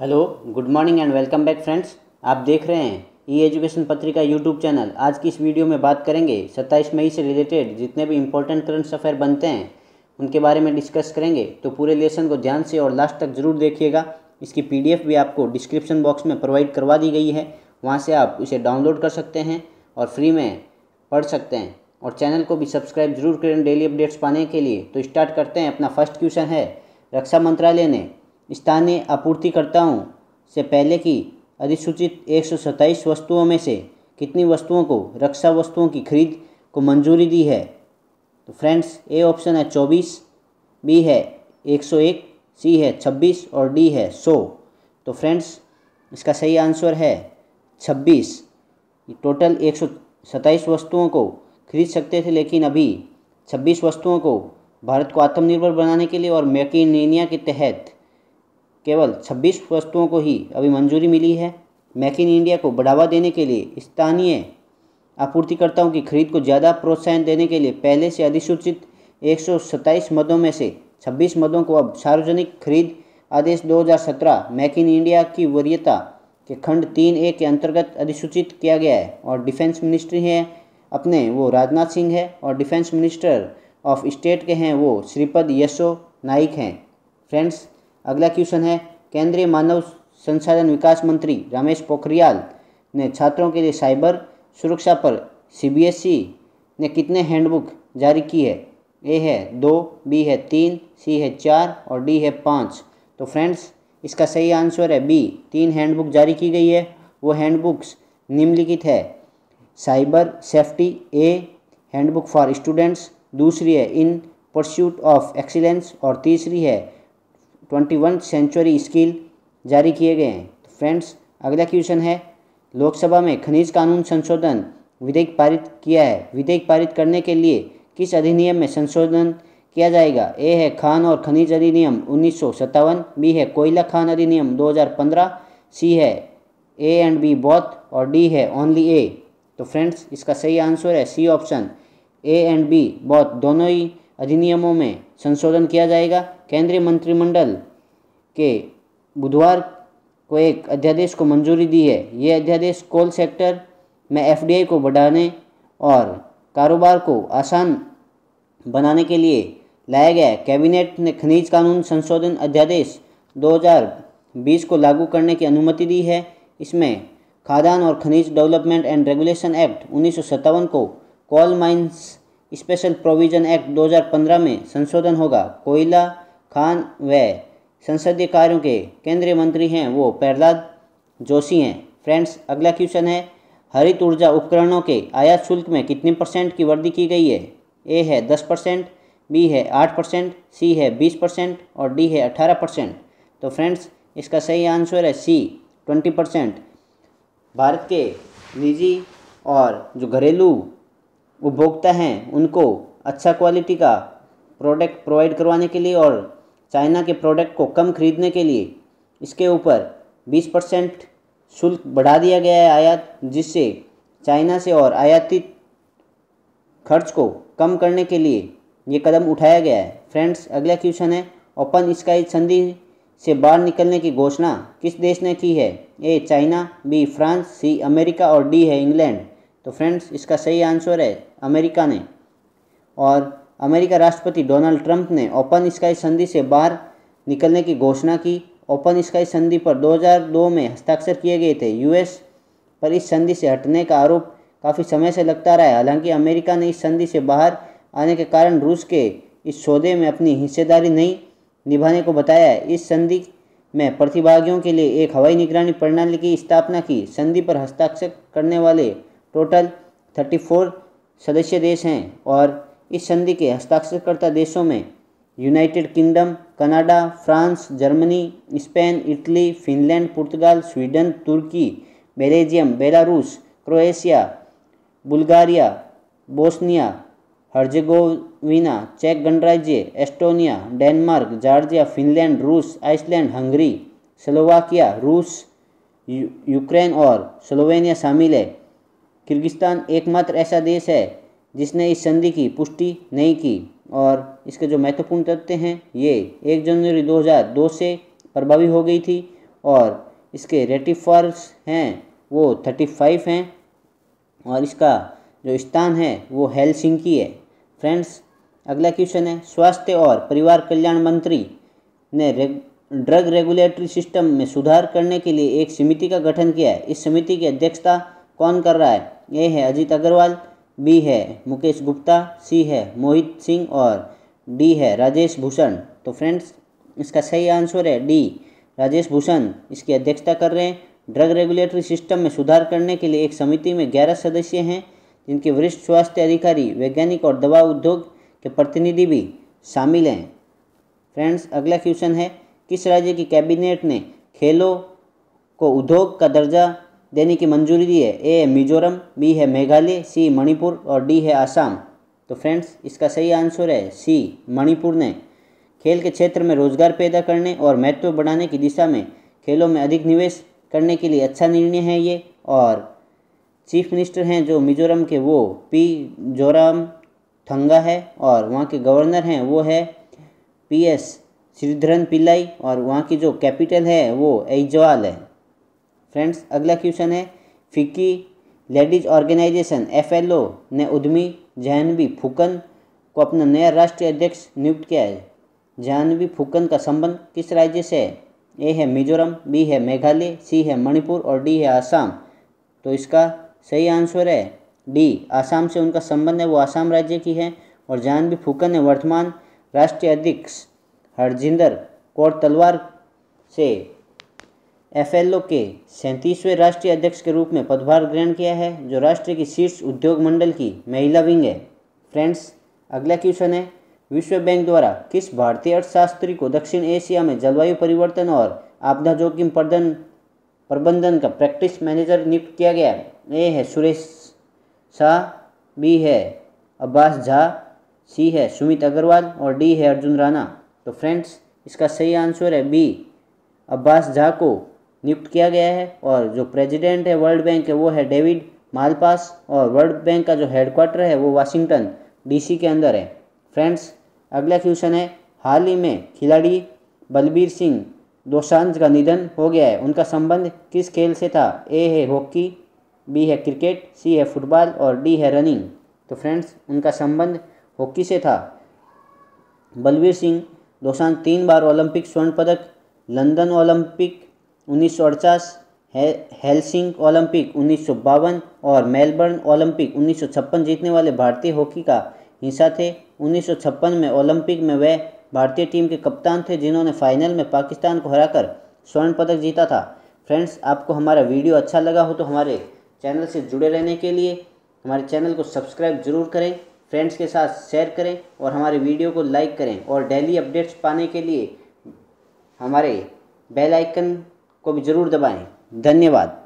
hello good morning and welcome back friends आप देख रहे हैं E education Patrika YouTube channel आज की इस वीडियो में बात करेंगे 27 मई से रिलेटेड जितने भी इंपॉर्टेंट करंट अफेयर बनते हैं उनके बारे में डिस्कस करेंगे तो पूरे लेसन को ध्यान से और लास्ट तक ज़रूर देखिएगा इसकी पी भी आपको डिस्क्रिप्शन बॉक्स में प्रोवाइड करवा दी गई है वहाँ से आप इसे डाउनलोड कर सकते हैं और फ्री में पढ़ सकते हैं और चैनल को भी सब्सक्राइब जरूर करें डेली अपडेट्स पाने के लिए तो स्टार्ट करते हैं अपना फर्स्ट क्वेश्चन है रक्षा मंत्रालय ने स्थानीय आपूर्तिकर्ताओं से पहले की अधिसूचित एक वस्तुओं में से कितनी वस्तुओं को रक्षा वस्तुओं की खरीद को मंजूरी दी है तो फ्रेंड्स ए ऑप्शन है चौबीस बी है एक सौ एक सी है छब्बीस और डी है सौ तो फ्रेंड्स इसका सही आंसर है छब्बीस टोटल एक सौ सत्ताईस वस्तुओं को खरीद सकते थे लेकिन अभी छब्बीस वस्तुओं को भारत को आत्मनिर्भर बनाने के लिए और मेक इन इंडिया के तहत केवल छब्बीस वस्तुओं को ही अभी मंजूरी मिली है मेक इन इंडिया को बढ़ावा देने के लिए स्थानीय आपूर्तिकर्ताओं की खरीद को ज़्यादा प्रोत्साहन देने के लिए पहले से अधिसूचित एक मदों में से छब्बीस मदों को अब सार्वजनिक खरीद आदेश 2017 मेक इन इंडिया की वरीयता के खंड तीन ए के अंतर्गत अधिसूचित किया गया है और डिफेंस मिनिस्ट्री हैं अपने वो राजनाथ सिंह है और डिफेंस मिनिस्टर ऑफ स्टेट के हैं वो श्रीपद यशो नाइक हैं फ्रेंड्स अगला क्वेश्चन है केंद्रीय मानव संसाधन विकास मंत्री रमेश पोखरियाल ने छात्रों के लिए साइबर सुरक्षा पर सीबीएसई ने कितने हैंडबुक जारी की है ए है दो बी है तीन सी है चार और डी है पाँच तो फ्रेंड्स इसका सही आंसर है बी तीन हैंडबुक जारी की गई है वो हैंडबुक्स निम्नलिखित है cyber safety a handbook for students दूसरी है इन परस्यूट ऑफ एक्सीलेंस और तीसरी है ट्वेंटी वन सेंचुरी स्कील जारी किए गए हैं तो फ्रेंड्स अगला क्वेश्चन है लोकसभा में खनिज कानून संशोधन विधेयक पारित किया है विधेयक पारित करने के लिए किस अधिनियम में संशोधन किया जाएगा ए है खान और खनिज अधिनियम उन्नीस बी है कोयला खान अधिनियम 2015 सी है ए एंड बी बॉथ और डी है ओनली ए तो फ्रेंड्स इसका सही आंसर है C option A and B both दोनों ही अधिनियमों में संशोधन किया जाएगा केंद्रीय मंत्रिमंडल के बुधवार को एक अध्यादेश को मंजूरी दी है ये अध्यादेश कोल सेक्टर में एफडीआई को बढ़ाने और कारोबार को आसान बनाने के लिए लाया गया है कैबिनेट ने खनिज कानून संशोधन अध्यादेश 2020 को लागू करने की अनुमति दी है इसमें खादान और खनिज डेवलपमेंट एंड रेगुलेशन एक्ट उन्नीस को coal mines special provision act 2015 में संशोधन होगा कोयला खान व संसदीय कार्यों के केंद्रीय मंत्री हैं वो प्रहलाद जोशी हैं फ्रेंड्स अगला क्वेश्चन है हरित ऊर्जा उपकरणों के आयात शुल्क में कितने परसेंट की वृद्धि की गई है ए है दस परसेंट बी है आठ परसेंट सी है बीस परसेंट और डी है अठारह परसेंट तो फ्रेंड्स इसका सही आंसर है सी ट्वेंटी परसेंट भारत के निजी और जो घरेलू उपभोक्ता हैं उनको अच्छा क्वालिटी का प्रोडक्ट प्रोवाइड करवाने के लिए और चाइना के प्रोडक्ट को कम खरीदने के लिए इसके ऊपर 20 परसेंट शुल्क बढ़ा दिया गया है आयात जिससे चाइना से और आयातित खर्च को कम करने के लिए ये कदम उठाया गया है फ्रेंड्स अगला क्वेश्चन है ओपन स्काई संधि से बाहर निकलने की घोषणा किस देश ने की है A China B France C America और डी है इंग्लैंड तो फ्रेंड्स इसका सही आंसर है अमेरिका ने और अमेरिका राष्ट्रपति डोनाल्ड ट्रंप ने ओपन स्काई संधि से बाहर निकलने की घोषणा की ओपन स्काई संधि पर 2002 में हस्ताक्षर किए गए थे यूएस पर इस संधि से हटने का आरोप काफ़ी समय से लगता रहा है हालांकि अमेरिका ने इस संधि से बाहर आने के कारण रूस के इस सौदे में अपनी हिस्सेदारी नहीं निभाने को बताया है इस संधि में प्रतिभागियों के लिए एक हवाई निगरानी प्रणाली की स्थापना की संधि पर हस्ताक्षर करने वाले टोटल 34 सदस्य देश हैं और इस संधि के हस्ताक्षरकर्ता देशों में United Kingdom Canada France Germany Spain Italy Finland पुर्तगाल स्वीडन तुर्की Belgium Belarus Croatia Bulgaria Bosnia Herzegovina चेक गणराज्य एस्टोनिया डेनमार्क जॉर्जिया फिनलैंड रूस आइसलैंड हंगरी स्लोवाकिया रूस यू, यूक्रेन और स्लोवेनिया शामिल है किर्गिस्तान एकमात्र ऐसा देश है जिसने इस संधि की पुष्टि नहीं की और इसके जो महत्वपूर्ण तथ्य हैं ये एक जनवरी 2002 से प्रभावी हो गई थी और इसके रेटिफर्स हैं वो 35 हैं और इसका जो स्थान है वो हेलसिंकी है फ्रेंड्स अगला क्वेश्चन है स्वास्थ्य और परिवार कल्याण मंत्री ने रेग, ड्रग रेगुलेटरी सिस्टम में सुधार करने के लिए एक समिति का गठन किया है इस समिति की अध्यक्षता कौन कर रहा है ए है अजीत अग्रवाल बी है मुकेश गुप्ता सी है मोहित सिंह और डी है राजेश भूषण तो फ्रेंड्स इसका सही आंसर है डी राजेश भूषण इसकी अध्यक्षता कर रहे हैं ड्रग रेगुलेटरी सिस्टम में सुधार करने के लिए एक समिति में ग्यारह सदस्य हैं जिनके वरिष्ठ स्वास्थ्य अधिकारी वैज्ञानिक और दवा उद्योग के प्रतिनिधि भी शामिल हैं फ्रेंड्स अगला क्वेश्चन है किस राज्य की कैबिनेट ने खेलों को उद्योग का दर्जा देने की मंजूरी दी है ए है मिजोरम बी है मेघालय सी मणिपुर और डी है आसाम तो फ्रेंड्स इसका सही आंसर है सी मणिपुर ने खेल के क्षेत्र में रोजगार पैदा करने और महत्व बढ़ाने की दिशा में खेलों में अधिक निवेश करने के लिए अच्छा निर्णय है ये और चीफ मिनिस्टर हैं जो मिजोरम के वो पी जोराम थंगा है और वहाँ के गवर्नर हैं वो है पी एस श्रीधरन पिल्लाई और वहाँ की जो कैपिटल है वो एजवाल है फ्रेंड्स अगला क्वेश्चन है फिक्की लेडीज ऑर्गेनाइजेशन एफ ने उद्यमी जहनवी फुकन को अपना नया राष्ट्रीय अध्यक्ष नियुक्त किया है जहनवी फुकन का संबंध किस राज्य से है ए है मिजोरम बी है मेघालय सी है मणिपुर और डी है आसाम तो इसका सही आंसर है डी आसाम से उनका संबंध है वो आसाम राज्य की है और जानवी फुकन ने वर्तमान राष्ट्रीय अध्यक्ष हरजिंदर कौर तलवार से एफ एल ओ के सैंतीसवें राष्ट्रीय अध्यक्ष के रूप में पदभार ग्रहण किया है जो राष्ट्र की शीर्ष उद्योग मंडल की महिला विंग है फ्रेंड्स अगला क्वेश्चन है विश्व बैंक द्वारा किस भारतीय अर्थशास्त्री को दक्षिण एशिया में जलवायु परिवर्तन और आपदा जोखिम प्रबंधन प्रबंधन का प्रैक्टिस मैनेजर नियुक्त किया गया ए है सुरेश शाह बी है अब्बास झा सी है सुमित अग्रवाल और डी है अर्जुन राणा तो फ्रेंड्स इसका सही आंसर है बी अब्बास झा को नियुक्त किया गया है और जो प्रेसिडेंट है वर्ल्ड बैंक है वो है डेविड मालपास और वर्ल्ड बैंक का जो हेडक्वार्टर है वो वाशिंगटन डीसी के अंदर है फ्रेंड्स अगला क्वेश्चन है हाल ही में खिलाड़ी बलबीर सिंह दोसांझ का निधन हो गया है उनका संबंध किस खेल से था ए है हॉकी बी है क्रिकेट सी है फुटबॉल और डी है रनिंग तो फ्रेंड्स उनका संबंध हॉकी से था बलबीर सिंह दोसांझ तीन बार ओलंपिक स्वर्ण पदक लंदन ओलंपिक उन्नीस अड़चास हेलसिंग ओलंपिक उन्नीस और मेलबर्न ओलंपिक उन्नीस जीतने वाले भारतीय हॉकी का हिस्सा थे उन्नीस में ओलंपिक में वे भारतीय टीम के कप्तान थे जिन्होंने फाइनल में पाकिस्तान को हराकर स्वर्ण पदक जीता था फ्रेंड्स आपको हमारा वीडियो अच्छा लगा हो तो हमारे चैनल से जुड़े रहने के लिए हमारे चैनल को सब्सक्राइब जरूर करें फ्रेंड्स के साथ शेयर करें और हमारे वीडियो को लाइक करें और डेली अपडेट्स पाने के लिए हमारे बेल आइकन को भी ज़रूर दबाएं धन्यवाद